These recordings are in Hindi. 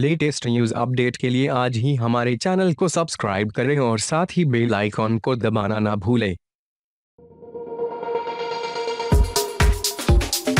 लेटेस्ट न्यूज अपडेट के लिए आज ही हमारे चैनल को सब्सक्राइब करें और साथ ही बेल आइकॉन को दबाना ना भूलें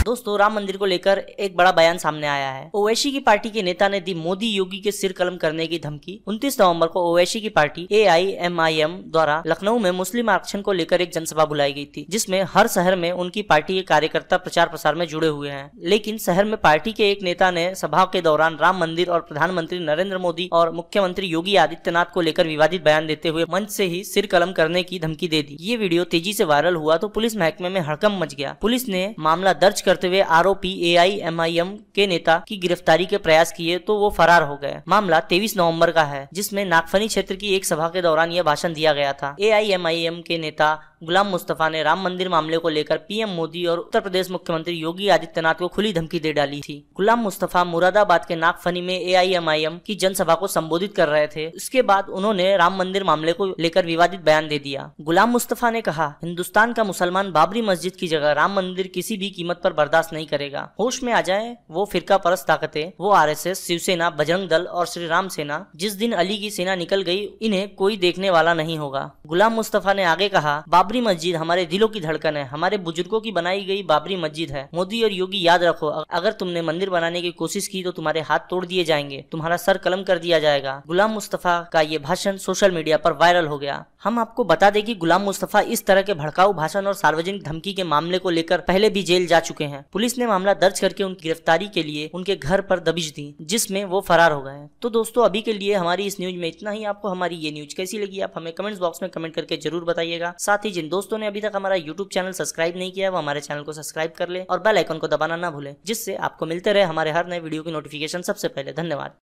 दोस्तों राम मंदिर को लेकर एक बड़ा बयान सामने आया है ओवैसी की पार्टी के नेता ने दी मोदी योगी के सिर कलम करने की धमकी 29 नवंबर को ओवैसी की पार्टी ए द्वारा लखनऊ में मुस्लिम आरक्षण को लेकर एक जनसभा बुलाई गई थी जिसमें हर शहर में उनकी पार्टी के कार्यकर्ता प्रचार प्रसार में जुड़े हुए हैं लेकिन शहर में पार्टी के एक नेता ने सभा के दौरान राम मंदिर और प्रधानमंत्री नरेंद्र मोदी और मुख्यमंत्री योगी आदित्यनाथ को लेकर विवादित बयान देते हुए मंच से ही सिर कलम करने की धमकी दे दी ये वीडियो तेजी से वायरल हुआ तो पुलिस महकमे में हड़कम मच गया पुलिस ने मामला दर्ज कर करते हुए आरोपी ए एम के नेता की गिरफ्तारी के प्रयास किए तो वो फरार हो गए मामला 23 नवंबर का है जिसमें नागफनी क्षेत्र की एक सभा के दौरान यह भाषण दिया गया था ए एम के नेता गुलाम मुस्तफा ने राम मंदिर मामले को लेकर पीएम मोदी और उत्तर प्रदेश मुख्यमंत्री योगी आदित्यनाथ को खुली धमकी दे डाली थी गुलाम मुस्तफा मुरादाबाद के नागफनी में एआईएमआईएम की जनसभा को संबोधित कर रहे थे इसके बाद उन्होंने राम मंदिर मामले को लेकर विवादित बयान दे दिया गुलाम मुस्तफा ने कहा हिंदुस्तान का मुसलमान बाबरी मस्जिद की जगह राम मंदिर किसी भी कीमत पर बर्दाश्त नहीं करेगा होश में आ जाए वो फिरका परस्त ताकतें वो आर शिवसेना बजरंग दल और श्री राम सेना जिस दिन अली की सेना निकल गयी इन्हें कोई देखने वाला नहीं होगा गुलाम मुस्तफा ने आगे कहा बाबरी बाबरी मस्जिद हमारे दिलों की धड़कन है हमारे बुजुर्गों की बनाई गई बाबरी मस्जिद है मोदी और योगी याद रखो अगर तुमने मंदिर बनाने की कोशिश की तो तुम्हारे हाथ तोड़ दिए जाएंगे तुम्हारा सर कलम कर दिया जाएगा गुलाम मुस्तफ़ा का ये भाषण सोशल मीडिया पर वायरल हो गया हम आपको बता दें कि गुलाम मुस्तफ़ा इस तरह के भड़काऊ भाषण और सार्वजनिक धमकी के मामले को लेकर पहले भी जेल जा चुके हैं पुलिस ने मामला दर्ज करके उनकी गिरफ्तारी के लिए उनके घर पर दबिश दी जिसमें वो फरार हो गए तो दोस्तों अभी के लिए हमारी इस न्यूज में इतना ही आपको हमारी ये न्यूज कैसी लगी आप हमें कमेंट बॉक्स में कमेंट करके जरूर बताइएगा साथ ही जिन दोस्तों ने अभी तक हमारा यूट्यूब चैनल सब्सक्राइब नहीं किया वो हमारे चैनल को सब्सक्राइब कर ले और बेल आइकन को दबाना ना भूले जिससे आपको मिलते रहे हमारे हर नए वीडियो की नोटिफिकेशन सबसे पहले धन्यवाद